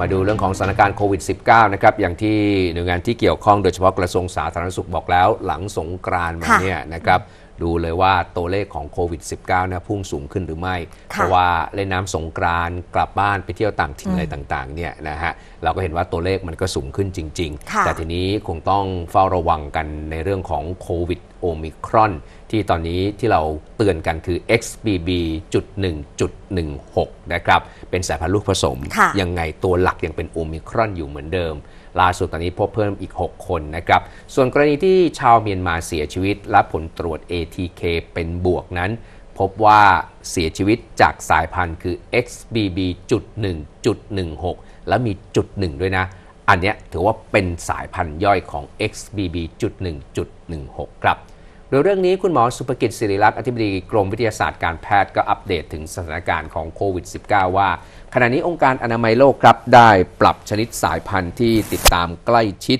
มาดูเรื่องของสถานการณ์โควิด -19 นะครับ อย่างที่ หน่วยงานที่เกี่ยวข้องโดยเฉพาะ กระทรวงสาธารณสุขบอกแล้ว หลังสงกรานมาเนี่ยนะครับ ดูเลยว่าตัวเลขของโควิด -19 นียพุ่งสูงขึ้นหรือไม่ เพราะว่าเล่นน้ำสงกรานกลับบ้านไปเที่ยวต่างถิ่นอะไรต่างๆเนี่ยนะฮะเราก็เห็นว่าตัวเลขมันก็สูงขึ้นจริง ๆ แต่ทีนี้คงต้องเฝ้าระวังกันในเรื่องของโควิดโอมิครอน ที่ตอนนี้ที่เราเตือนกันคือ XBB.1.16 นะครับ เป็นสายพันธุ์ลูกผสม ยังไงตัวหลักยังเป็นโอมิครอนอยู่เหมือนเดิมล่าสุดตอนนี้พบเพิ่มอีก 6 คนนะครับ ส่วนกรณีที่ชาวเมียนมาเสียชีวิตและผลตรวจ ATK เป็นบวกนั้น พบว่าเสียชีวิตจากสายพันธุ์คือ XBB.1.16 และมีจุดหนึ่งด้วยนะ อันนี้ถือว่าเป็นสายพันธุ์ย่อยของ XBB.1.16 ครับโดยเรื่องนี้คุณหมอสุภกิจศิริรักษ์อธิบดีกรมวิทยาศาสตร์การแพทย์ก็อัปเดตถึงสถานการณ์ของโควิด -19 ว่า ขณะนี้องค์การอนามัยโลกครับได้ปรับชนิดสายพันธุ์ที่ติดตามใกล้ชิด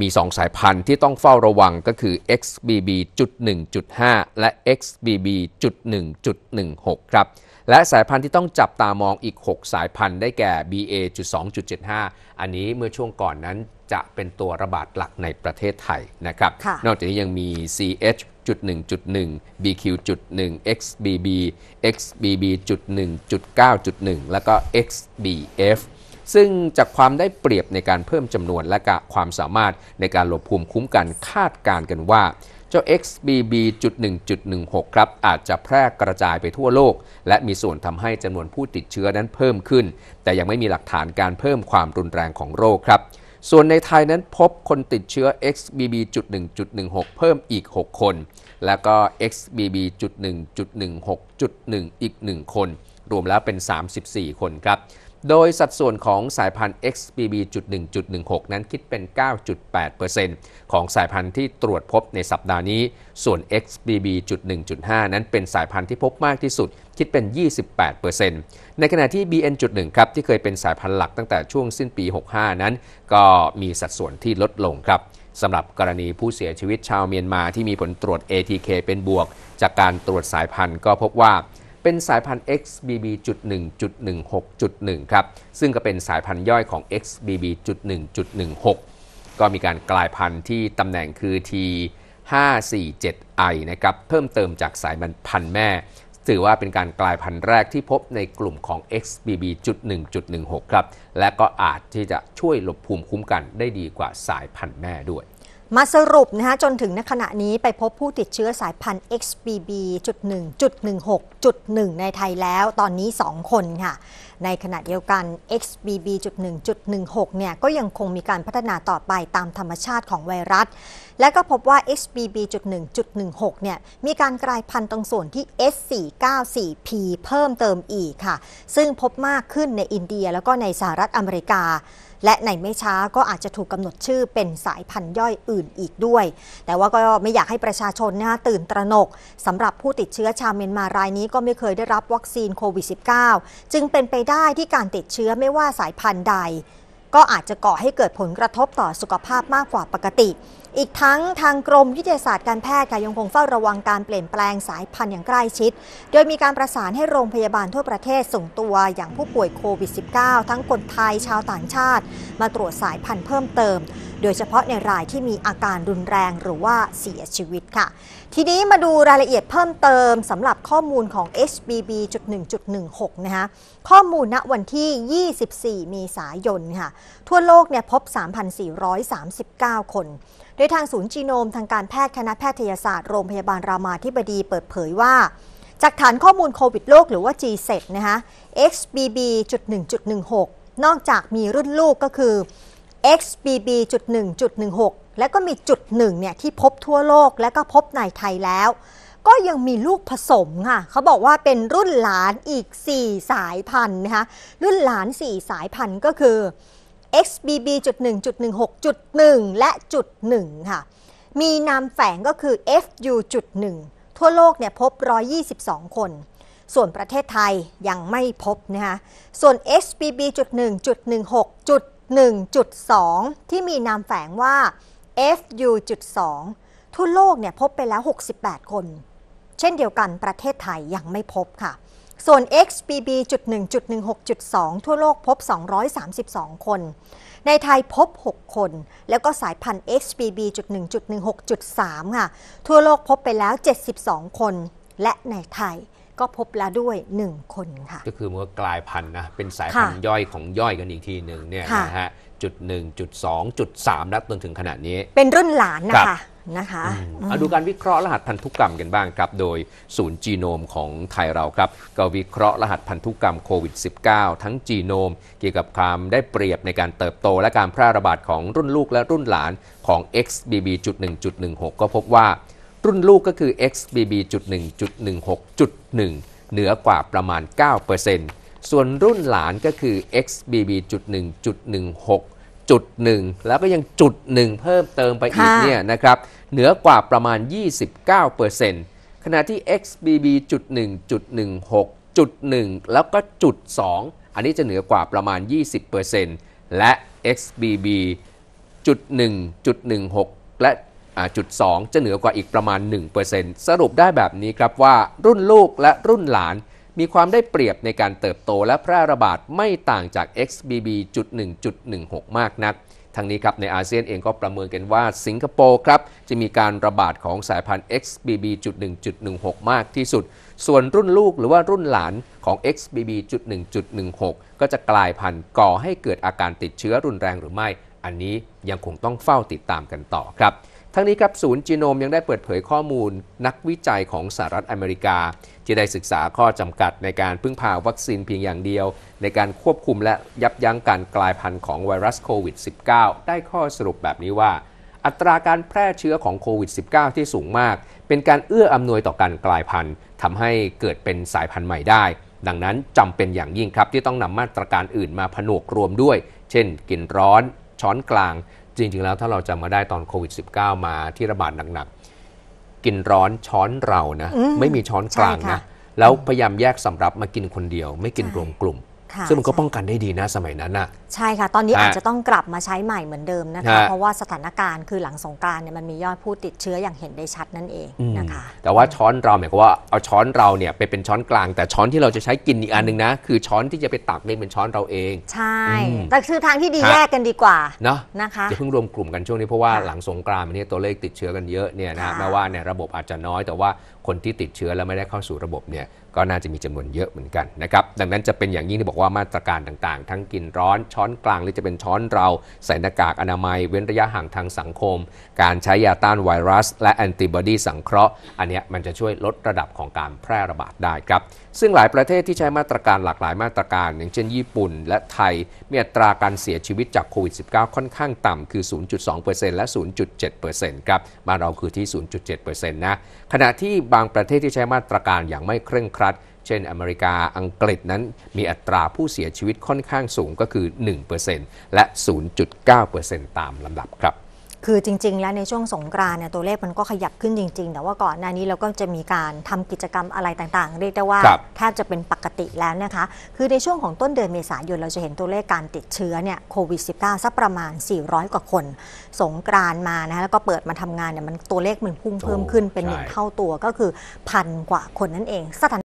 มี 2 สายพันธุ์ที่ต้องเฝ้าระวังก็คือ XBB.1.5 และ XBB.1.16 ครับและสายพันธุ์ที่ต้องจับตามองอีก 6 สายพันธุ์ได้แก่ BA.2.75 อันนี้เมื่อช่วงก่อนนั้นจะเป็นตัวระบาดหลักในประเทศไทยนะครับ นอกจากนี้ยังมี CH 1 1 BQ.1 XBB XBB.1.9.1 แล้วก็ XBF ซึ่งจากความได้เปรียบในการเพิ่มจำนวนและความสามารถในการหลบภูมิคุ้มกันคาดการกันว่าเจ้า XBB.1.16 ครับอาจจะแพร่กระจายไปทั่วโลก และมีส่วนทำให้จำนวนผู้ติดเชื้อนั้นเพิ่มขึ้น แต่ยังไม่มีหลักฐานการเพิ่มความรุนแรงของโรคครับ ส่วนในไทยนั้นพบคนติดเชื้อ XBB.1.16 เพิ่มอีก 6 คน แล้วก็ XBB.1.16.1 อีก 1 คน รวมแล้วเป็น 34 คนครับโดยสัดส่วนของสายพันธุ์ XBB.1.16 นั้นคิดเป็น 9.8%ของสายพันธุ์ที่ตรวจพบในสัปดาห์นี้ ส่วน XBB.1.5 นั้นเป็นสายพันธุ์ที่พบมากที่สุด คิดเป็น 28%ในขณะที่ BN.1 ครับ ที่เคยเป็นสายพันธุ์หลักตั้งแต่ช่วงสิ้นปี 65 นั้น ก็มีสัดส่วนที่ลดลงครับ สำหรับกรณีผู้เสียชีวิตชาวเมียนมาที่มีผลตรวจ ATK เป็นบวก จากการตรวจสายพันธุ์ก็พบว่าเป็นสายพันธุ์ XBB.1.16.1 ครับซึ่งก็เป็นสายพันธุ์ย่อยของ XBB.1.16 ก็มีการกลายพันธุ์ที่ตำแหน่งคือ T547I นะครับเพิ่มเติมจากสายพันธุ์แม่ ถือว่าเป็นการกลายพันธุ์แรกที่พบในกลุ่มของ XBB.1.16 ครับและก็อาจที่จะช่วยหลบภูมิคุ้มกันได้ดีกว่าสายพันธุ์แม่ด้วยมาสรุปนะคะจนถึงณขณะนี้ไปพบผู้ติดเชื้อสายพันธุ์ XBB.1.16.1 ในไทยแล้ว ตอนนี้ 2 คนค่ะ ในขณะเดียวกัน XBB.1.16 เนี่ยก็ยังคงมีการพัฒนาต่อไปตามธรรมชาติของไวรัส และก็พบว่า XBB.1.16 เนี่ยมีการกลายพันธุ์ตรงส่วนที่ S494P เพิ่มเติมอีกค่ะ ซึ่งพบมากขึ้นในอินเดียแล้วก็ในสหรัฐอเมริกาและในไม่ช้าก็อาจจะถูกกำหนดชื่อเป็นสายพันธุ์ย่อยอื่นอีกด้วย แต่ว่าก็ไม่อยากให้ประชาชนนะตื่นตระหนกสำหรับผู้ติดเชื้อชาวเมียนมารายนี้ก็ไม่เคยได้รับวัคซีนโควิด -19 จึงเป็นไปได้ที่การติดเชื้อไม่ว่าสายพันธุ์ใด ก็อาจจะก่อให้เกิดผลกระทบต่อสุขภาพมากกว่าปกติอีกทั้งทางกรมวิทยาศาสตร์การแพทย์ค่ะยังคงเฝ้าระวังการเปลี่ยนแปลงสายพันธุ์อย่างใกล้ชิด โดยมีการประสานให้โรงพยาบาลทั่วประเทศส่งตัวอย่างผู้ป่วยโควิด -19 ทั้งคนไทยชาวต่างชาติมาตรวจสายพันธุ์เพิ่มเติม โดยเฉพาะในรายที่มีอาการรุนแรงหรือว่าเสียชีวิตค่ะ ทีนี้มาดูรายละเอียดเพิ่มเติมสำหรับข้อมูลของ HBB.1.16 นะคะข้อมูลณวันที่ 24 มีสายนค่ะทั่วโลกเนี่ยพบ 3,439 คนดยทางศูนย์จีโนมทางการแพทย์คณะแพทยศาสตร์ โรงพยาบาลรามาธิบดีเปิดเผยว่า จากฐานข้อมูลโควิดโลกหรือว่า GSET นะคะ XBB.1.16 นอกจากมีรุ่นลูกก็คือ XBB.1.16 แล้วก็มีจุดหนึ่งเนี่ยที่พบทั่วโลกและก็พบในไทยแล้ว ก็ยังมีลูกผสมค่ะเขาบอกว่าเป็นรุ่นหลานอีก 4 สายพันธุ์นะคะรุ่นหลาน 4 สายพันธุ์ก็คือ XBB.1.16.1 และจุด1ค่ะ มีนามแฝงก็คือ FU.1 ทั่วโลกเนี่ยพบ 122 คน ส่วนประเทศไทยยังไม่พบนะคะ ส่วน XBB.1.16.1.2 ที่มีนามแฝงว่า FU.2 ทั่วโลกเนี่ยพบไปแล้ว 68 คน เช่นเดียวกันประเทศไทยยังไม่พบค่ะส่วน XBB.1.16.2 ทั่วโลกพบ 232 คน ในไทยพบ 6 คน แล้วก็สายพันธุ์ XBB.1.16.3 ค่ะ ทั่วโลกพบไปแล้ว 72 คน และในไทยก็พบแล้วด้วย 1 คนค่ะ ก็คือมันก็กลายพันธุ์นะ เป็นสายพันธุ์ย่อยของย่อยกันอีกทีหนึ่งเนี่ยนะฮะจุดหนึ่งจุดสองจุดสามล้จนถึงขนาดนี้ เป็นรุ่นหลานนะคะนะคะมอาดูการวิเคราะห์รหัสพันธุกรรมกันบ้างครับ โดยศูนย์จีโนมของไทยเราครับก็วิเคราะห์รหัสพันธุกรรมโควิด -19 ทั้งจีโนมเกี่ยวกับความได้เปรียบในการเติบโตและการแพร่ระบาดของรุ่นลูกและรุ่นหลานของ XBB.1.16 ก็พบว่า รุ่นลูกก็คือ XBB.1.16.1 เหนือกว่าประมาณ 9%ส่วนรุ่นหลานก็คือ XBB.1.16 จุดหนึ่งแล้วก็ยังจุดหนึ่งเพิ่มเติมไปอีกเนี่ยนะครับเหนือกว่าประมาณ 29%ขณะที่ XBB จุดงจุดหกจุดงแล้วก็จุดสองอันนี้จะเหนือกว่าประมาณ 20%และ XBB จุด1จุด16และจุดสองจะเหนือกว่าอีกประมาณ 1%สรุปได้แบบนี้ครับว่ารุ่นลูกและรุ่นหลานมีความได้เปรียบในการเติบโตและแพร่ระบาด ไม่ต่างจาก XBB.1.16 มากนักทั้งนี้ครับในอาเซียนเองก็ประเมินกันว่าสิงคโปร์ครับ จะมีการระบาดของสายพันธุ์ XBB.1.16 มากที่สุด ส่วนรุ่นลูกหรือว่ารุ่นหลานของ XBB.1.16 ก็จะกลายพันธุ์ก่อให้เกิดอาการติดเชื้อรุนแรงหรือไม่ อันนี้ยังคงต้องเฝ้าติดตามกันต่อครับทั้งนี้ครับศูนย์จีโนมยังได้เปิดเผยข้อมูลนักวิจัยของสหรัฐอเมริกา ที่ได้ศึกษาข้อจำกัดในการพึ่งพาวัคซีนเพียงอย่างเดียว ในการควบคุมและยับยั้งการกลายพันธุ์ของไวรัสโควิด -19 ได้ข้อสรุปแบบนี้ว่าอัตราการแพร่เชื้อของโควิด -19 ที่สูงมาก เป็นการเอื้ออำนวยต่อการกลายพันธุ์ทำให้เกิดเป็นสายพันธุ์ใหม่ได้ ดังนั้นจำเป็นอย่างยิ่งครับที่ต้องนำมาตรการอื่นมาผนวกรวมด้วย เช่นกินร้อน ช้อนกลางจริง ๆ แล้วถ้าเราจำมาได้ตอนโควิด -19 มาที่ระบาดหนัก ๆ กินร้อนช้อนเรานะ ไม่มีช้อนกลางนะ แล้วพยายามแยกสำรับมากินคนเดียวไม่กินรวมกลุ่มซึ่งมันก็ป้องกันได้ดีนะสมัยนั้นน่ะใช่ค่ะ ตอนนี้อาจจะต้องกลับมาใช้ใหม่เหมือนเดิมนะคะเพราะว่าสถานการณ์คือหลังสงการเนี่ยมันมียอดผู้ติดเชื้ออย่างเห็นได้ชัดนั่นเองนะคะ แต่ว่าช้อนเราหมายความว่าเอาช้อนเราเนี่ยไปเป็นช้อนกลาง แต่ช้อนที่เราจะใช้กินอีกอันนึงนะ คือช้อนที่จะไปตักเ่เป็นช้อนเราเอง ใช่แต่คือทางที่ดีแยกกันดีกว่าเนาะนะคะอย่าเพิ่งรวมกลุ่มกันช่วงนี้เพราะว่าหลังสงกรานต์เนี่ยตัวเลขติดเชื้อกันเยอะเนี่ยนะแม้ว่าในระบบอาจจะน้อย แต่ว่าคนที่ติดเชื้อแล้วไม่ได้เข้าสู่ระบบเนี่ยก็น่าจะมีจำนวนเยอะเหมือนกันนะครับ ดังนั้นจะเป็นอย่างยิ่งที่บอกว่ามาตรการต่าง ๆ ทั้งกินร้อนช้อนกลางหรือจะเป็นช้อนเรา ใส่หน้ากากอนามัย เว้นระยะห่างทางสังคม การใช้ยาต้านไวรัส และแอนติบอดีสังเคราะห์ อันนี้มันจะช่วยลดระดับของการแพร่ระบาดได้ครับ ซึ่งหลายประเทศที่ใช้มาตรการหลากหลายมาตรการอย่างเช่นญี่ปุ่นและไทยมีอัตราการเสียชีวิตจากโควิด -19 ค่อนข้างต่ำคือ 0.2%และ 0.7%ครับมาเราคือที่ 0.7%นะขณะที่บางประเทศที่ใช้มาตรการอย่างไม่เคร่งครเช่นอเมริกาอังกฤษนั้นมีอัตราผู้เสียชีวิตค่อนข้างสูงก็คือ 1%และ 0.9%ตามลำดับครับ คือจริง ๆ แล้วในช่วงสงกรานเนี่ยตัวเลขมันก็ขยับขึ้นจริง ๆ แต่ว่าก่อนหน้านี้เราก็จะมีการทำกิจกรรมอะไรต่าง ๆ เรียกได้ว่าแทบจะเป็นปกติแล้วนะคะ คือในช่วงของต้นเดือนเมษายน เราจะเห็นตัวเลขการติดเชื้อเนี่ยโควิด -19 สักประมาณ 400 กว่าคน สงกรานมานะแล้วก็เปิดมาทำงานเนี่ยมันตัวเลขมันพุ่งเพิ่มขึ้นเป็นหนึ่งเท่าตัวก็คือพันกว่าคนนั่นเองสถาน